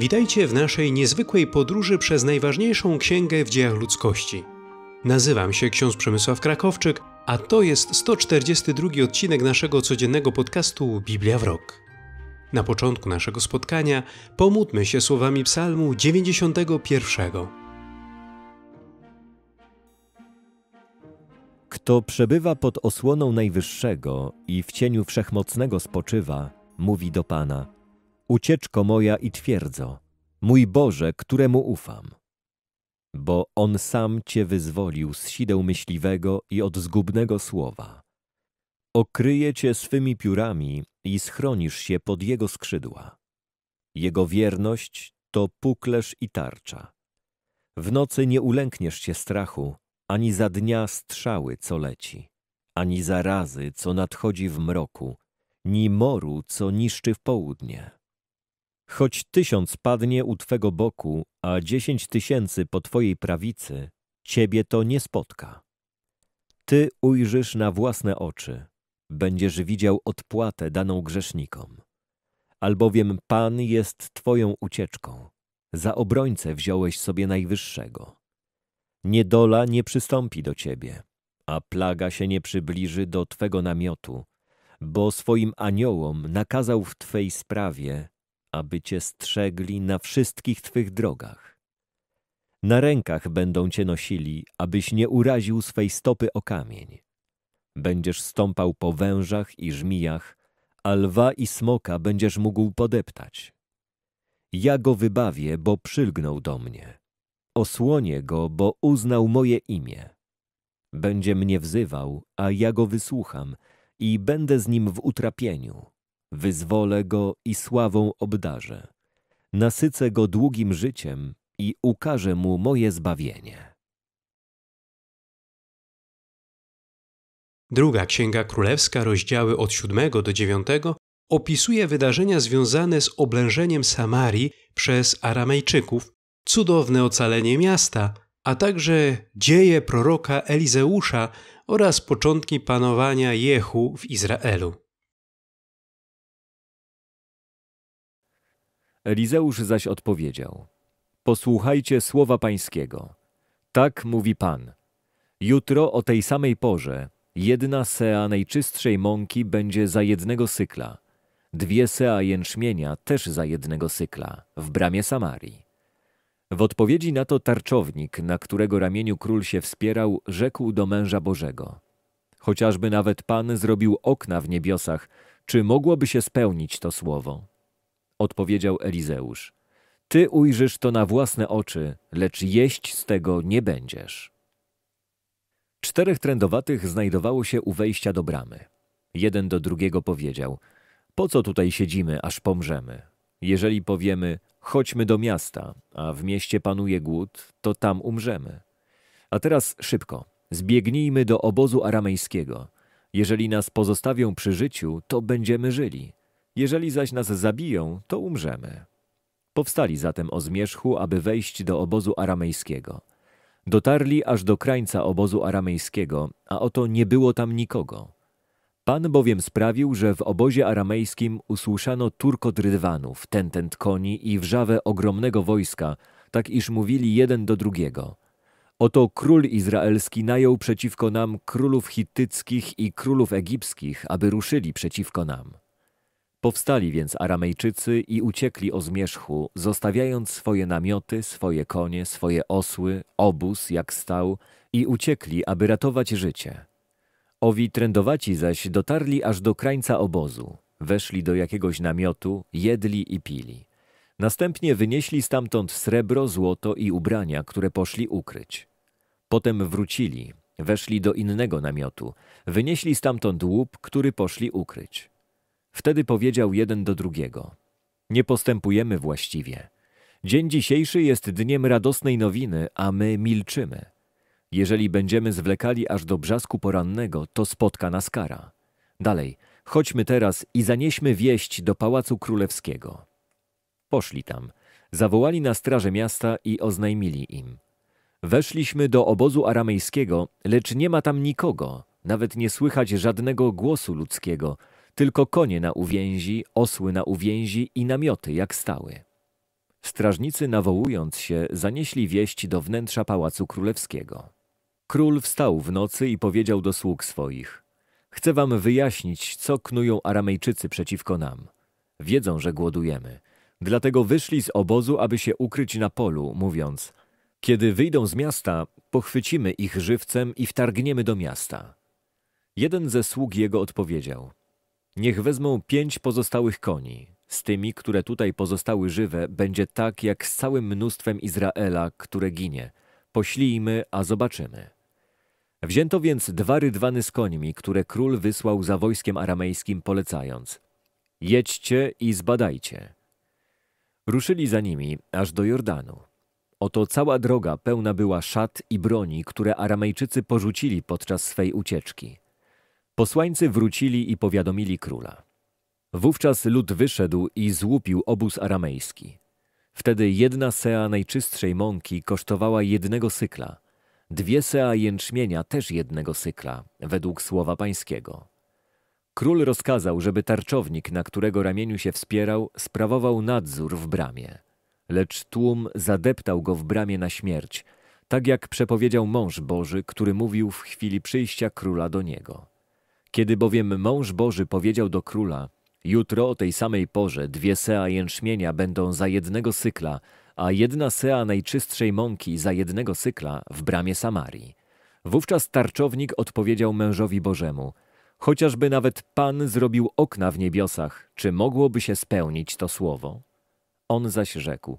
Witajcie w naszej niezwykłej podróży przez najważniejszą księgę w dziejach ludzkości. Nazywam się ksiądz Przemysław Krakowczyk, a to jest 142 odcinek naszego codziennego podcastu Biblia w Rok. Na początku naszego spotkania pomódmy się słowami Psalmu 91. Kto przebywa pod osłoną Najwyższego i w cieniu Wszechmocnego spoczywa, mówi do Pana – ucieczko moja i twierdzo, mój Boże, któremu ufam. Bo On sam Cię wyzwolił z sideł myśliwego i od zgubnego słowa. Okryje Cię swymi piórami i schronisz się pod Jego skrzydła. Jego wierność to puklerz i tarcza. W nocy nie ulękniesz się strachu, ani za dnia strzały, co leci, ani razy co nadchodzi w mroku, ni moru, co niszczy w południe. Choć tysiąc padnie u Twego boku, a dziesięć tysięcy po Twojej prawicy, Ciebie to nie spotka. Ty ujrzysz na własne oczy, będziesz widział odpłatę daną grzesznikom. Albowiem Pan jest Twoją ucieczką, za obrońcę wziąłeś sobie Najwyższego. Niedola nie przystąpi do Ciebie, a plaga się nie przybliży do Twego namiotu, bo swoim aniołom nakazał w Twej sprawie, aby Cię strzegli na wszystkich Twych drogach. Na rękach będą Cię nosili, abyś nie uraził swej stopy o kamień. Będziesz stąpał po wężach i żmijach, a lwa i smoka będziesz mógł podeptać. Ja go wybawię, bo przylgnął do mnie. Osłonię go, bo uznał moje imię. Będzie mnie wzywał, a ja go wysłucham i będę z nim w utrapieniu wyzwolę go i sławą obdarzę. Nasycę go długim życiem i ukażę mu moje zbawienie. Druga Księga Królewska, rozdziały od 7 do 9, opisuje wydarzenia związane z oblężeniem Samarii przez Aramejczyków, cudowne ocalenie miasta, a także dzieje proroka Elizeusza oraz początki panowania Jehu w Izraelu. Elizeusz zaś odpowiedział: Posłuchajcie słowa pańskiego. Tak mówi pan. Jutro o tej samej porze jedna sea najczystszej mąki będzie za jednego sykla, dwie sea jęczmienia też za jednego sykla, w bramie Samarii. W odpowiedzi na to tarczownik, na którego ramieniu król się wspierał, rzekł do męża Bożego: Chociażby nawet Pan zrobił okna w niebiosach, czy mogłoby się spełnić to słowo? odpowiedział Elizeusz. Ty ujrzysz to na własne oczy, lecz jeść z tego nie będziesz. Czterech trędowatych znajdowało się u wejścia do bramy. Jeden do drugiego powiedział: Po co tutaj siedzimy, aż pomrzemy? Jeżeli powiemy: Chodźmy do miasta, a w mieście panuje głód, to tam umrzemy. A teraz szybko, zbiegnijmy do obozu aramejskiego. Jeżeli nas pozostawią przy życiu, to będziemy żyli jeżeli zaś nas zabiją, to umrzemy. Powstali zatem o zmierzchu, aby wejść do obozu aramejskiego. Dotarli aż do krańca obozu aramejskiego, a oto nie było tam nikogo. Pan bowiem sprawił, że w obozie aramejskim usłyszano turkot rydwanów, tentent koni i wrzawę ogromnego wojska, tak iż mówili jeden do drugiego. Oto król izraelski najął przeciwko nam królów hittyckich i królów egipskich, aby ruszyli przeciwko nam. Powstali więc Aramejczycy i uciekli o zmierzchu, zostawiając swoje namioty, swoje konie, swoje osły, obóz jak stał i uciekli, aby ratować życie. Owi trędowaci zaś dotarli aż do krańca obozu, weszli do jakiegoś namiotu, jedli i pili. Następnie wynieśli stamtąd srebro, złoto i ubrania, które poszli ukryć. Potem wrócili, weszli do innego namiotu, wynieśli stamtąd łup, który poszli ukryć. Wtedy powiedział jeden do drugiego: Nie postępujemy właściwie. Dzień dzisiejszy jest dniem radosnej nowiny, a my milczymy. Jeżeli będziemy zwlekali aż do brzasku porannego, to spotka nas kara. Dalej, chodźmy teraz i zanieśmy wieść do pałacu królewskiego. Poszli tam, zawołali na straże miasta i oznajmili im. Weszliśmy do obozu aramejskiego, lecz nie ma tam nikogo, nawet nie słychać żadnego głosu ludzkiego, tylko konie na uwięzi, osły na uwięzi i namioty jak stały. Strażnicy nawołując się, zanieśli wieść do wnętrza pałacu królewskiego. Król wstał w nocy i powiedział do sług swoich: Chcę wam wyjaśnić, co knują Aramejczycy przeciwko nam. Wiedzą, że głodujemy. Dlatego wyszli z obozu, aby się ukryć na polu, mówiąc: Kiedy wyjdą z miasta, pochwycimy ich żywcem i wtargniemy do miasta. Jeden ze sług jego odpowiedział: Niech wezmą pięć pozostałych koni. Z tymi, które tutaj pozostały żywe, będzie tak jak z całym mnóstwem Izraela, które ginie. Poślijmy, a zobaczymy. Wzięto więc dwa rydwany z końmi, które król wysłał za wojskiem aramejskim, polecając: Jedźcie i zbadajcie. Ruszyli za nimi aż do Jordanu. Oto cała droga pełna była szat i broni, które Aramejczycy porzucili podczas swej ucieczki. Posłańcy wrócili i powiadomili króla. Wówczas lud wyszedł i złupił obóz aramejski. Wtedy jedna sea najczystszej mąki kosztowała jednego sykla, dwie sea jęczmienia też jednego sykla, według słowa pańskiego. Król rozkazał, żeby tarczownik, na którego ramieniu się wspierał, sprawował nadzór w bramie. Lecz tłum zadeptał go w bramie na śmierć, tak jak przepowiedział mąż Boży, który mówił w chwili przyjścia króla do niego. Kiedy bowiem mąż Boży powiedział do króla, jutro o tej samej porze dwie sea jęczmienia będą za jednego sykla, a jedna sea najczystszej mąki za jednego sykla w bramie Samarii. Wówczas tarczownik odpowiedział mężowi Bożemu, chociażby nawet Pan zrobił okna w niebiosach, czy mogłoby się spełnić to słowo? On zaś rzekł,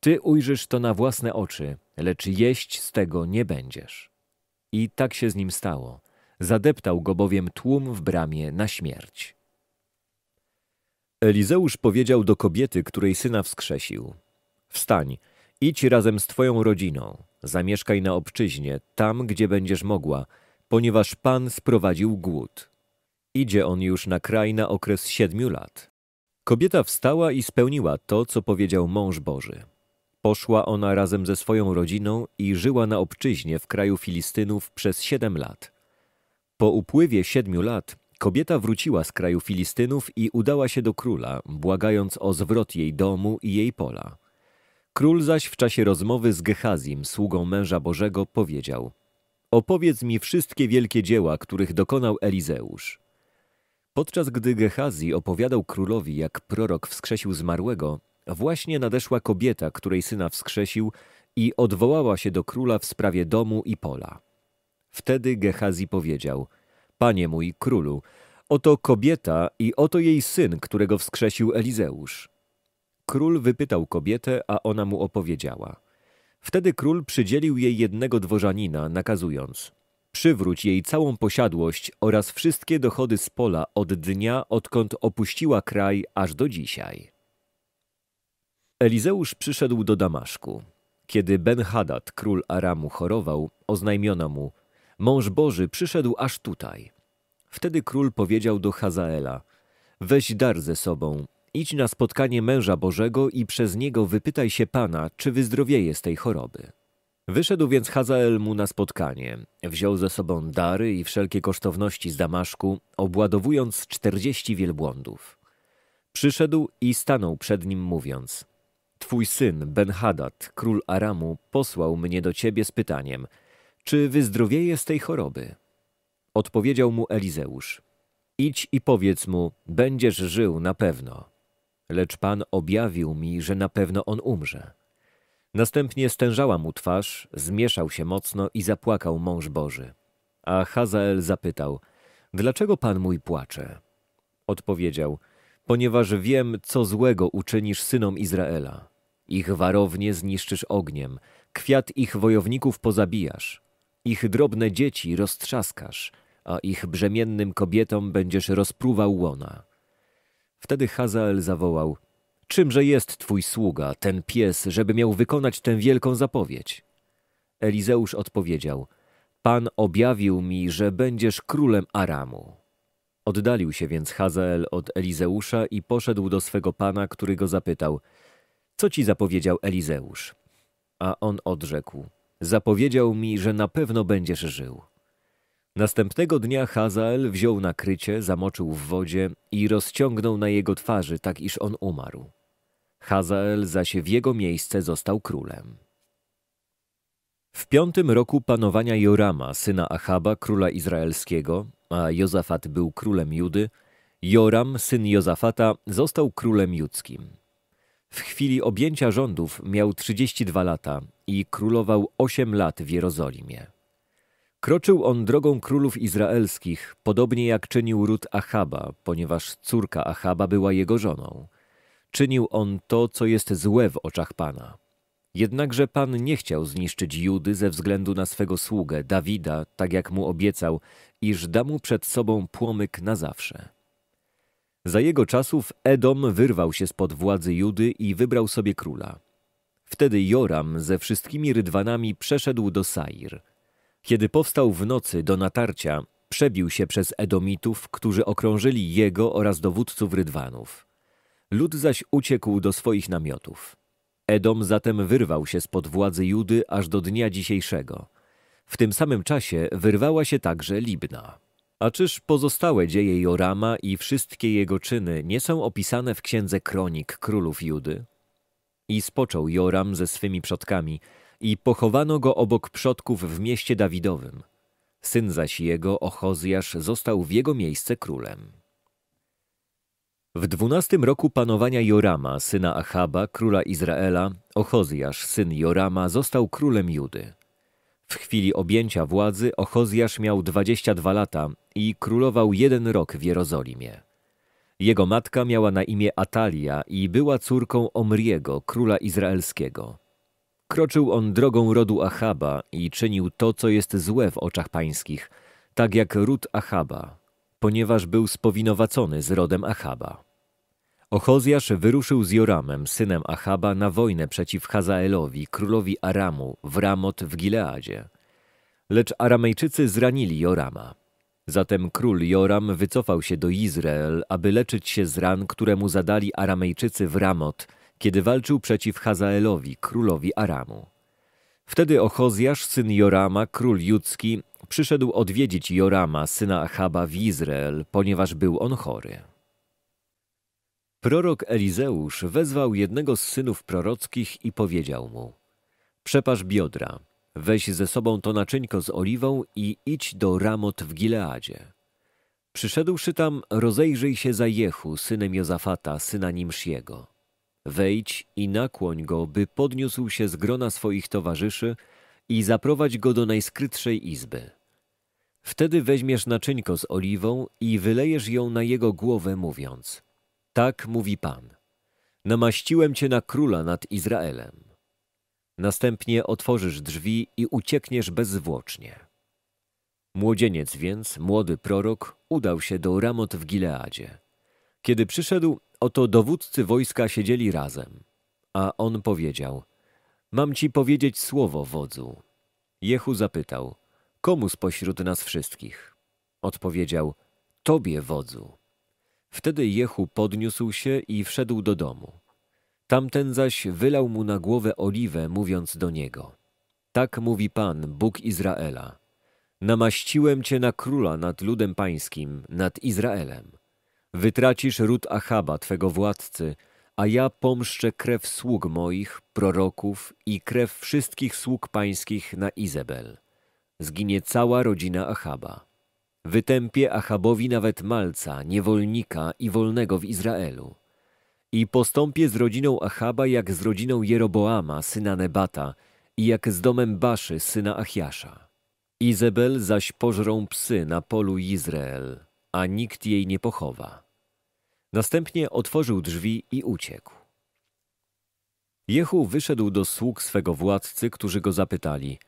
ty ujrzysz to na własne oczy, lecz jeść z tego nie będziesz. I tak się z nim stało. Zadeptał go bowiem tłum w bramie na śmierć. Elizeusz powiedział do kobiety, której syna wskrzesił: Wstań, idź razem z twoją rodziną, zamieszkaj na obczyźnie, tam gdzie będziesz mogła, ponieważ Pan sprowadził głód. Idzie on już na kraj na okres siedmiu lat. Kobieta wstała i spełniła to, co powiedział mąż Boży. Poszła ona razem ze swoją rodziną i żyła na obczyźnie w kraju Filistynów przez siedem lat. Po upływie siedmiu lat kobieta wróciła z kraju Filistynów i udała się do króla, błagając o zwrot jej domu i jej pola. Król zaś w czasie rozmowy z Gehazim, sługą męża Bożego, powiedział Opowiedz mi wszystkie wielkie dzieła, których dokonał Elizeusz. Podczas gdy Gehazi opowiadał królowi, jak prorok wskrzesił zmarłego, właśnie nadeszła kobieta, której syna wskrzesił i odwołała się do króla w sprawie domu i pola. Wtedy Gehazi powiedział, Panie mój królu, oto kobieta i oto jej syn, którego wskrzesił Elizeusz. Król wypytał kobietę, a ona mu opowiedziała. Wtedy król przydzielił jej jednego dworzanina, nakazując, przywróć jej całą posiadłość oraz wszystkie dochody z pola od dnia, odkąd opuściła kraj, aż do dzisiaj. Elizeusz przyszedł do Damaszku. Kiedy Ben-Hadad, król Aramu, chorował, oznajmiono mu – Mąż Boży przyszedł aż tutaj. Wtedy król powiedział do Hazaela: Weź dar ze sobą, idź na spotkanie męża Bożego i przez niego wypytaj się Pana, czy wyzdrowieje z tej choroby. Wyszedł więc Hazael mu na spotkanie, wziął ze sobą dary i wszelkie kosztowności z Damaszku, obładowując czterdzieści wielbłądów. Przyszedł i stanął przed nim mówiąc: Twój syn Ben-Hadad, król Aramu, posłał mnie do ciebie z pytaniem – czy wyzdrowieje z tej choroby? Odpowiedział mu Elizeusz. Idź i powiedz mu, będziesz żył na pewno. Lecz pan objawił mi, że na pewno on umrze. Następnie stężała mu twarz, zmieszał się mocno i zapłakał mąż Boży. A Hazael zapytał, dlaczego pan mój płacze? Odpowiedział, ponieważ wiem, co złego uczynisz synom Izraela. Ich warownie zniszczysz ogniem, kwiat ich wojowników pozabijasz, ich drobne dzieci roztrzaskasz, a ich brzemiennym kobietom będziesz rozpruwał łona. Wtedy Hazael zawołał: Czymże jest twój sługa, ten pies, żeby miał wykonać tę wielką zapowiedź? Elizeusz odpowiedział: Pan objawił mi, że będziesz królem Aramu. Oddalił się więc Hazael od Elizeusza i poszedł do swego pana, który go zapytał: Co ci zapowiedział Elizeusz? A on odrzekł: Zapowiedział mi, że na pewno będziesz żył. Następnego dnia Hazael wziął nakrycie, zamoczył w wodzie i rozciągnął na jego twarzy, tak iż on umarł. Hazael zaś w jego miejsce został królem. W piątym roku panowania Jorama, syna Achaba, króla izraelskiego, a Jozafat był królem Judy, Joram, syn Jozafata, został królem judzkim. W chwili objęcia rządów miał 32 lata i królował 8 lat w Jerozolimie. Kroczył on drogą królów izraelskich, podobnie jak czynił ród Achaba, ponieważ córka Achaba była jego żoną. Czynił on to, co jest złe w oczach Pana. Jednakże Pan nie chciał zniszczyć Judy ze względu na swego sługę, Dawida, tak jak mu obiecał, iż da mu przed sobą płomyk na zawsze. Za jego czasów Edom wyrwał się spod władzy Judy i wybrał sobie króla. Wtedy Joram ze wszystkimi rydwanami przeszedł do Sair. Kiedy powstał w nocy do natarcia, przebił się przez Edomitów, którzy okrążyli jego oraz dowódców rydwanów. Lud zaś uciekł do swoich namiotów. Edom zatem wyrwał się spod władzy Judy aż do dnia dzisiejszego. W tym samym czasie wyrwała się także Libna. A czyż pozostałe dzieje Jorama i wszystkie jego czyny nie są opisane w księdze kronik królów Judy? I spoczął Joram ze swymi przodkami i pochowano go obok przodków w mieście Dawidowym. Syn zaś jego, Ochozjasz, został w jego miejsce królem. W dwunastym roku panowania Jorama, syna Achaba, króla Izraela, Ochozjasz, syn Jorama, został królem Judy. W chwili objęcia władzy Ochozjasz miał 22 lata i królował jeden rok w Jerozolimie. Jego matka miała na imię Atalia i była córką Omriego, króla izraelskiego. Kroczył on drogą rodu Achaba i czynił to, co jest złe w oczach pańskich, tak jak ród Achaba, ponieważ był spowinowacony z rodem Achaba. Ochozjasz wyruszył z Joramem, synem Achaba, na wojnę przeciw Hazaelowi, królowi Aramu, w Ramot w Gileadzie. Lecz Aramejczycy zranili Jorama. Zatem król Joram wycofał się do Izrael, aby leczyć się z ran, które mu zadali Aramejczycy w Ramot, kiedy walczył przeciw Hazaelowi, królowi Aramu. Wtedy Ochozjasz, syn Jorama, król judzki, przyszedł odwiedzić Jorama, syna Achaba w Izrael, ponieważ był on chory. Prorok Elizeusz wezwał jednego z synów prorockich i powiedział mu: Przepasz biodra, weź ze sobą to naczynko z oliwą i idź do Ramot w Gileadzie. Przyszedłszy tam, rozejrzyj się za Jehu, synem Jozafata, syna Nimsziego. Wejdź i nakłoń go, by podniósł się z grona swoich towarzyszy i zaprowadź go do najskrytszej izby. Wtedy weźmiesz naczynko z oliwą i wylejesz ją na jego głowę, mówiąc – tak mówi Pan. Namaściłem cię na króla nad Izraelem. Następnie otworzysz drzwi i uciekniesz bezwłocznie. Młodzieniec więc, młody prorok, udał się do Ramot w Gileadzie. Kiedy przyszedł, oto dowódcy wojska siedzieli razem. A on powiedział, mam ci powiedzieć słowo, wodzu. Jehu zapytał, komu spośród nas wszystkich? Odpowiedział, tobie, wodzu. Wtedy Jehu podniósł się i wszedł do domu. Tamten zaś wylał mu na głowę oliwę, mówiąc do niego: Tak mówi Pan, Bóg Izraela. Namaściłem cię na króla nad ludem pańskim, nad Izraelem. Wytracisz ród Achaba, twego władcy, a ja pomszczę krew sług moich, proroków i krew wszystkich sług pańskich na Izabel. Zginie cała rodzina Achaba. Wytępie Achabowi nawet Malca, niewolnika i wolnego w Izraelu. I postąpię z rodziną Achaba jak z rodziną Jeroboama, syna Nebata, i jak z domem Baszy, syna Achiasza. Izebel zaś pożrą psy na polu Izrael, a nikt jej nie pochowa. Następnie otworzył drzwi i uciekł. Jehu wyszedł do sług swego władcy, którzy go zapytali,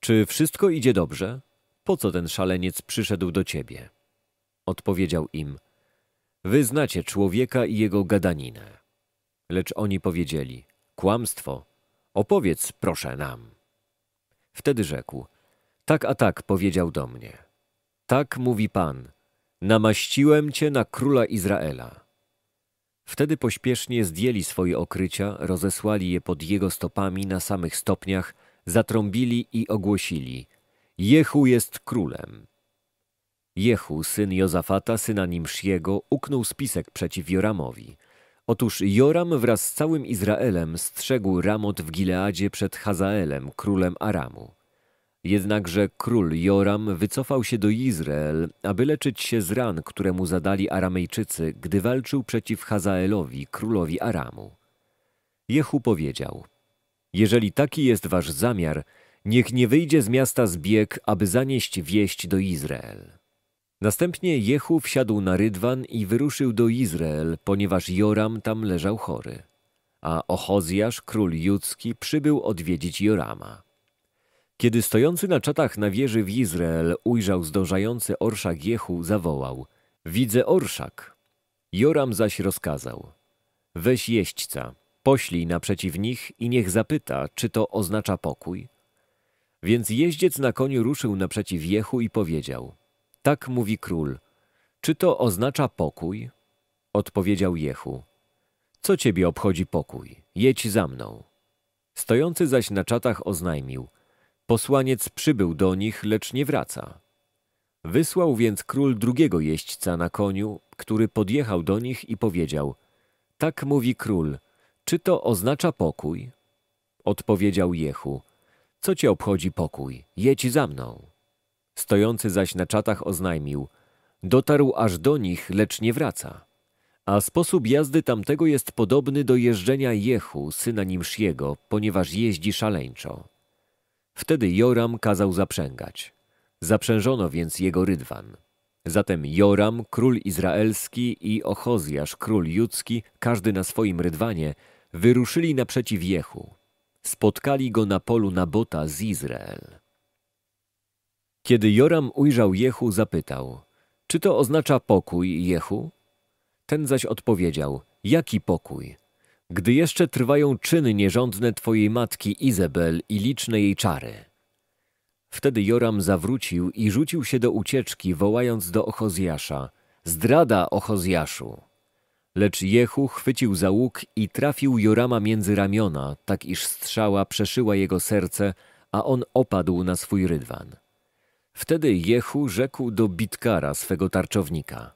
czy wszystko idzie dobrze? po co ten szaleniec przyszedł do ciebie? Odpowiedział im, wy znacie człowieka i jego gadaninę. Lecz oni powiedzieli, kłamstwo, opowiedz proszę nam. Wtedy rzekł, tak a tak powiedział do mnie. Tak mówi Pan, namaściłem cię na króla Izraela. Wtedy pośpiesznie zdjęli swoje okrycia, rozesłali je pod jego stopami na samych stopniach, zatrąbili i ogłosili Jehu jest królem. Jehu, syn Jozafata, syna Nimsziego, uknął spisek przeciw Joramowi. Otóż Joram wraz z całym Izraelem strzegł Ramot w Gileadzie przed Hazaelem, królem Aramu. Jednakże król Joram wycofał się do Izrael, aby leczyć się z ran, które mu zadali Aramejczycy, gdy walczył przeciw Hazaelowi, królowi Aramu. Jehu powiedział, jeżeli taki jest wasz zamiar, Niech nie wyjdzie z miasta zbieg, aby zanieść wieść do Izrael. Następnie Jehu wsiadł na rydwan i wyruszył do Izrael, ponieważ Joram tam leżał chory. A Ochozjasz, król judzki, przybył odwiedzić Jorama. Kiedy stojący na czatach na wieży w Izrael ujrzał zdążający orszak Jehu, zawołał – Widzę orszak! Joram zaś rozkazał – Weź jeźdźca, poślij naprzeciw nich i niech zapyta, czy to oznacza pokój – więc jeździec na koniu ruszył naprzeciw Jehu i powiedział: Tak mówi król. Czy to oznacza pokój? Odpowiedział Jehu: Co ciebie obchodzi pokój? Jedź za mną. Stojący zaś na czatach oznajmił: Posłaniec przybył do nich, lecz nie wraca. Wysłał więc król drugiego jeźdźca na koniu, który podjechał do nich i powiedział: Tak mówi król, czy to oznacza pokój? Odpowiedział Jehu: co cię obchodzi pokój? Jedź za mną. Stojący zaś na czatach oznajmił, dotarł aż do nich, lecz nie wraca. A sposób jazdy tamtego jest podobny do jeżdżenia Jehu, syna Nimsziego, ponieważ jeździ szaleńczo. Wtedy Joram kazał zaprzęgać. Zaprzężono więc jego rydwan. Zatem Joram, król izraelski i Ochozjasz, król judzki, każdy na swoim rydwanie, wyruszyli naprzeciw Jehu. Spotkali go na polu Nabota z Izrael. Kiedy Joram ujrzał Jehu, zapytał: Czy to oznacza pokój, Jehu? Ten zaś odpowiedział: Jaki pokój? Gdy jeszcze trwają czyny nierządne twojej matki Izabel i liczne jej czary. Wtedy Joram zawrócił i rzucił się do ucieczki, wołając do Ochozjasza: Zdrada, Ochozjaszu! Lecz Jehu chwycił za łuk i trafił Jorama między ramiona, tak iż strzała przeszyła jego serce, a on opadł na swój rydwan. Wtedy Jehu rzekł do Bitkara, swego tarczownika: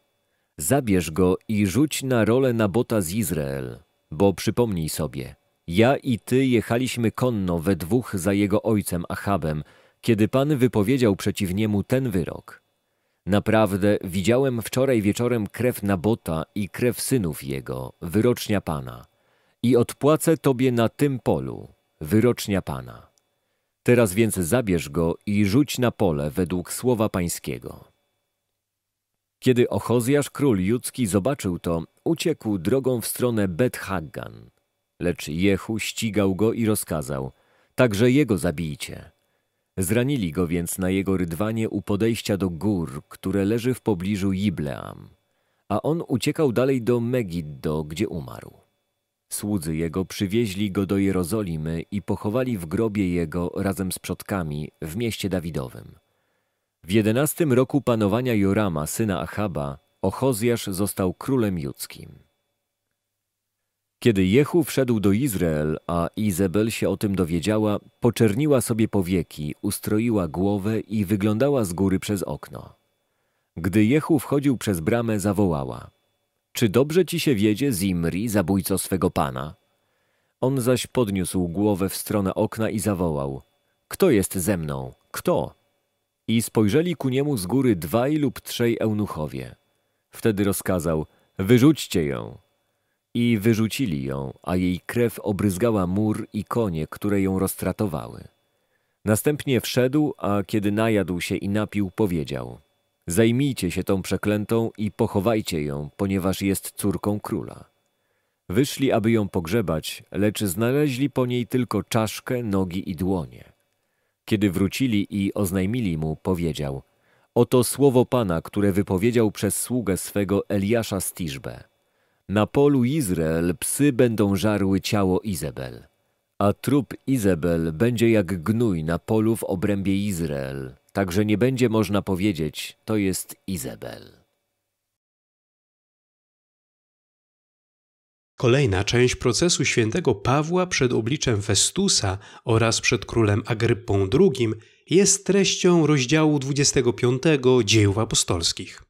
Zabierz go i rzuć na rolę Nabota z Izrael, bo przypomnij sobie, ja i ty jechaliśmy konno we dwóch za jego ojcem Achabem, kiedy pan wypowiedział przeciw niemu ten wyrok. Naprawdę widziałem wczoraj wieczorem krew Nabota i krew synów jego, wyrocznia Pana. I odpłacę Tobie na tym polu, wyrocznia Pana. Teraz więc zabierz go i rzuć na pole według słowa pańskiego. Kiedy Ochozjasz król judzki zobaczył to, uciekł drogą w stronę Bet-Haggan. Lecz Jehu ścigał go i rozkazał, także jego zabijcie. Zranili go więc na jego rydwanie u podejścia do gór, które leży w pobliżu Jibleam, a on uciekał dalej do Megiddo, gdzie umarł. Słudzy jego przywieźli go do Jerozolimy i pochowali w grobie jego razem z przodkami w mieście Dawidowym. W jedenastym roku panowania Jorama, syna Achaba, Ochozjasz został królem judzkim. Kiedy Jehu wszedł do Izrael, a Izabel się o tym dowiedziała, poczerniła sobie powieki, ustroiła głowę i wyglądała z góry przez okno. Gdy Jehu wchodził przez bramę, zawołała – Czy dobrze ci się wiedzie, Zimri, zabójco swego pana? On zaś podniósł głowę w stronę okna i zawołał – Kto jest ze mną? Kto? I spojrzeli ku niemu z góry dwaj lub trzej eunuchowie. Wtedy rozkazał – Wyrzućcie ją! I wyrzucili ją, a jej krew obryzgała mur i konie, które ją roztratowały. Następnie wszedł, a kiedy najadł się i napił, powiedział: Zajmijcie się tą przeklętą i pochowajcie ją, ponieważ jest córką króla. Wyszli, aby ją pogrzebać, lecz znaleźli po niej tylko czaszkę, nogi i dłonie. Kiedy wrócili i oznajmili mu, powiedział: Oto słowo Pana, które wypowiedział przez sługę swego Eliasza Stiżbę. Na polu Izrael psy będą żarły ciało Izabel, a trup Izabel będzie jak gnój na polu w obrębie Izrael, także nie będzie można powiedzieć, to jest Izabel. Kolejna część procesu świętego Pawła przed obliczem Festusa oraz przed królem Agrypą II jest treścią rozdziału 25 Dziejów Apostolskich.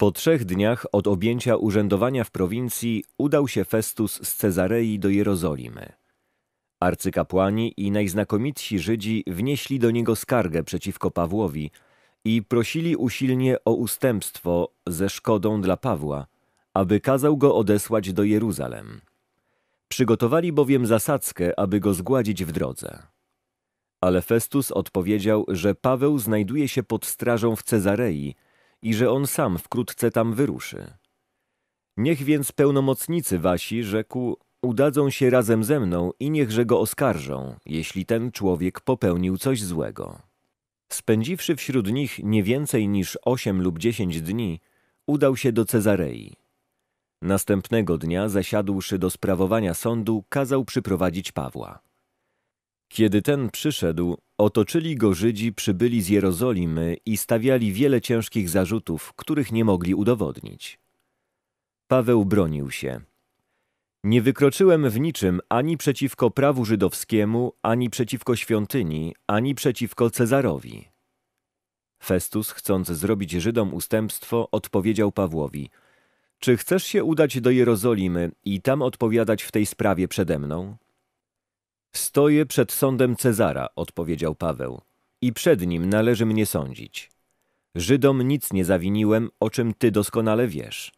Po trzech dniach od objęcia urzędowania w prowincji udał się Festus z Cezarei do Jerozolimy. Arcykapłani i najznakomitsi Żydzi wnieśli do niego skargę przeciwko Pawłowi i prosili usilnie o ustępstwo ze szkodą dla Pawła, aby kazał go odesłać do Jeruzalem. Przygotowali bowiem zasadzkę, aby go zgładzić w drodze. Ale Festus odpowiedział, że Paweł znajduje się pod strażą w Cezarei – i że on sam wkrótce tam wyruszy. Niech więc pełnomocnicy wasi, rzekł, udadzą się razem ze mną i niechże go oskarżą, jeśli ten człowiek popełnił coś złego. Spędziwszy wśród nich nie więcej niż osiem lub dziesięć dni, udał się do Cezarei. Następnego dnia, zasiadłszy do sprawowania sądu, kazał przyprowadzić Pawła. Kiedy ten przyszedł, otoczyli go Żydzi przybyli z Jerozolimy i stawiali wiele ciężkich zarzutów, których nie mogli udowodnić. Paweł bronił się. Nie wykroczyłem w niczym ani przeciwko prawu żydowskiemu, ani przeciwko świątyni, ani przeciwko Cezarowi. Festus, chcąc zrobić Żydom ustępstwo, odpowiedział Pawłowi: Czy chcesz się udać do Jerozolimy i tam odpowiadać w tej sprawie przede mną? Stoję przed sądem Cezara, odpowiedział Paweł, i przed nim należy mnie sądzić. Żydom nic nie zawiniłem, o czym ty doskonale wiesz.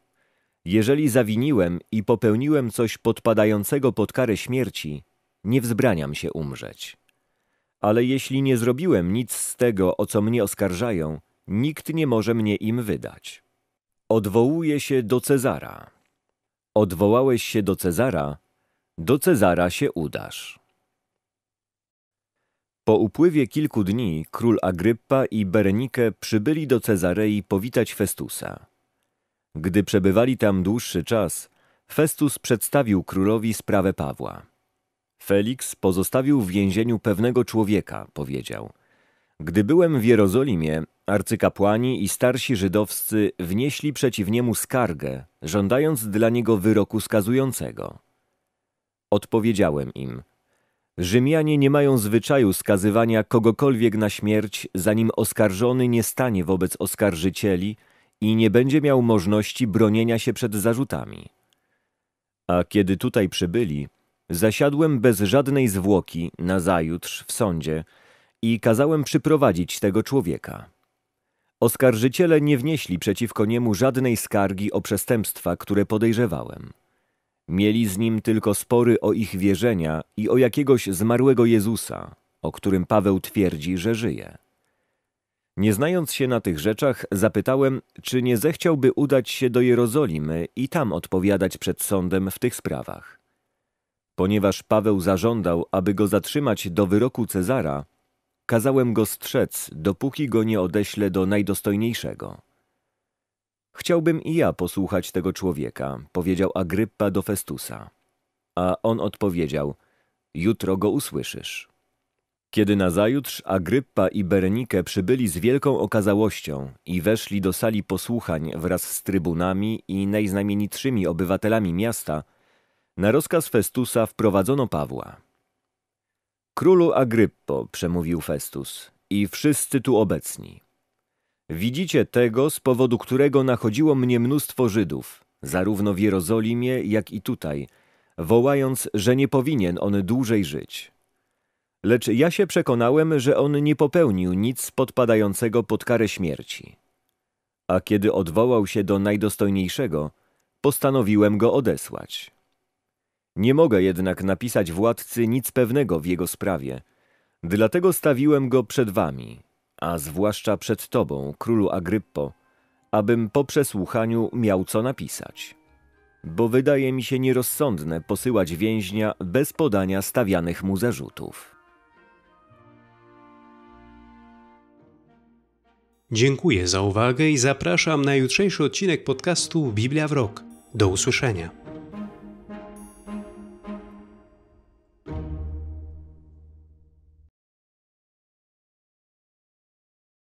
Jeżeli zawiniłem i popełniłem coś podpadającego pod karę śmierci, nie wzbraniam się umrzeć. Ale jeśli nie zrobiłem nic z tego, o co mnie oskarżają, nikt nie może mnie im wydać. Odwołuję się do Cezara. Odwołałeś się do Cezara, do Cezara się udasz. Po upływie kilku dni król Agryppa i Berenike przybyli do Cezarei powitać Festusa. Gdy przebywali tam dłuższy czas, Festus przedstawił królowi sprawę Pawła. Felix pozostawił w więzieniu pewnego człowieka, powiedział. Gdy byłem w Jerozolimie, arcykapłani i starsi żydowscy wnieśli przeciw niemu skargę, żądając dla niego wyroku skazującego. Odpowiedziałem im – Rzymianie nie mają zwyczaju skazywania kogokolwiek na śmierć, zanim oskarżony nie stanie wobec oskarżycieli i nie będzie miał możliwości bronienia się przed zarzutami. A kiedy tutaj przybyli, zasiadłem bez żadnej zwłoki nazajutrz w sądzie i kazałem przyprowadzić tego człowieka. Oskarżyciele nie wnieśli przeciwko niemu żadnej skargi o przestępstwa, które podejrzewałem. Mieli z nim tylko spory o ich wierzenia i o jakiegoś zmarłego Jezusa, o którym Paweł twierdzi, że żyje. Nie znając się na tych rzeczach, zapytałem, czy nie zechciałby udać się do Jerozolimy i tam odpowiadać przed sądem w tych sprawach. Ponieważ Paweł zażądał, aby go zatrzymać do wyroku Cezara, kazałem go strzec, dopóki go nie odeślę do najdostojniejszego. Chciałbym i ja posłuchać tego człowieka, powiedział Agryppa do Festusa. A on odpowiedział, jutro go usłyszysz. Kiedy nazajutrz Agryppa i Berenike przybyli z wielką okazałością i weszli do sali posłuchań wraz z trybunami i najznamienitszymi obywatelami miasta, na rozkaz Festusa wprowadzono Pawła. Królu Agryppo, przemówił Festus, i wszyscy tu obecni. Widzicie tego, z powodu którego nachodziło mnie mnóstwo Żydów, zarówno w Jerozolimie, jak i tutaj, wołając, że nie powinien on dłużej żyć. Lecz ja się przekonałem, że on nie popełnił nic podpadającego pod karę śmierci. A kiedy odwołał się do najdostojniejszego, postanowiłem go odesłać. Nie mogę jednak napisać władcy nic pewnego w jego sprawie, dlatego stawiłem go przed wami, a zwłaszcza przed Tobą, królu Agryppo, abym po przesłuchaniu miał co napisać. Bo wydaje mi się nierozsądne posyłać więźnia bez podania stawianych mu zarzutów. Dziękuję za uwagę i zapraszam na jutrzejszy odcinek podcastu Biblia w Rok. Do usłyszenia.